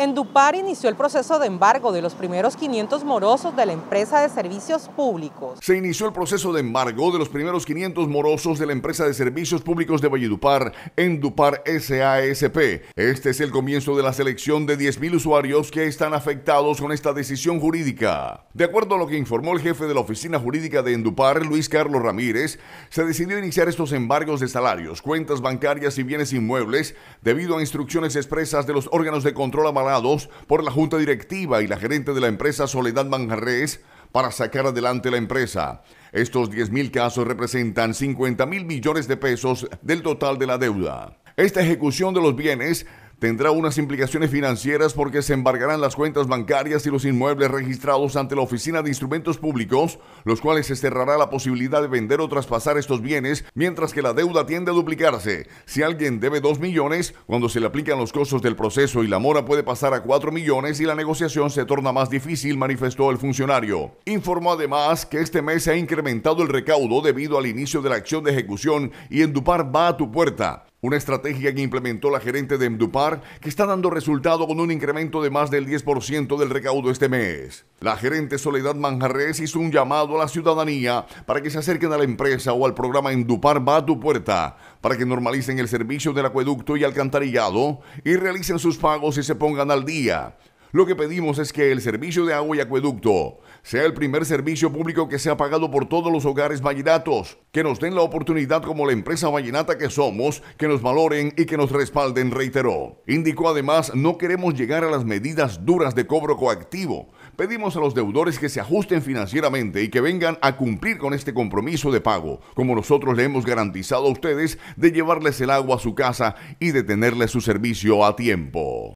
En Dupar inició el proceso de embargo de los primeros 500 morosos de la empresa de servicios públicos. Se inició el proceso de embargo de los primeros 500 morosos de la empresa de servicios públicos de Valledupar Endupar SASP. Este es el comienzo de la selección de 10.000 usuarios que están afectados con esta decisión jurídica. De acuerdo a lo que informó el jefe de la oficina jurídica de Endupar, Luis Carlos Ramírez, se decidió iniciar estos embargos de salarios, cuentas bancarias y bienes inmuebles debido a instrucciones expresas de los órganos de control a por la junta directiva y la gerente de la empresa Soledad Manjarres para sacar adelante la empresa. Estos 10.000 casos representan mil millones de pesos del total de la deuda. Esta ejecución de los bienes tendrá unas implicaciones financieras porque se embargarán las cuentas bancarias y los inmuebles registrados ante la Oficina de Instrumentos Públicos, los cuales se cerrará la posibilidad de vender o traspasar estos bienes, mientras que la deuda tiende a duplicarse. Si alguien debe 2 millones, cuando se le aplican los costos del proceso y la mora puede pasar a 4 millones y la negociación se torna más difícil, manifestó el funcionario. Informó además que este mes se ha incrementado el recaudo debido al inicio de la acción de ejecución y Endupar va a tu puerta. Una estrategia que implementó la gerente de Mdupar que está dando resultado con un incremento de más del 10% del recaudo este mes. La gerente Soledad Manjarres hizo un llamado a la ciudadanía para que se acerquen a la empresa o al programa Endupar va a tu puerta, para que normalicen el servicio del acueducto y alcantarillado y realicen sus pagos y se pongan al día. Lo que pedimos es que el servicio de agua y acueducto sea el primer servicio público que sea pagado por todos los hogares vallenatos, que nos den la oportunidad como la empresa vallenata que somos, que nos valoren y que nos respalden, reiteró. Indicó además, no queremos llegar a las medidas duras de cobro coactivo. Pedimos a los deudores que se ajusten financieramente y que vengan a cumplir con este compromiso de pago, como nosotros le hemos garantizado a ustedes de llevarles el agua a su casa y de tenerles su servicio a tiempo.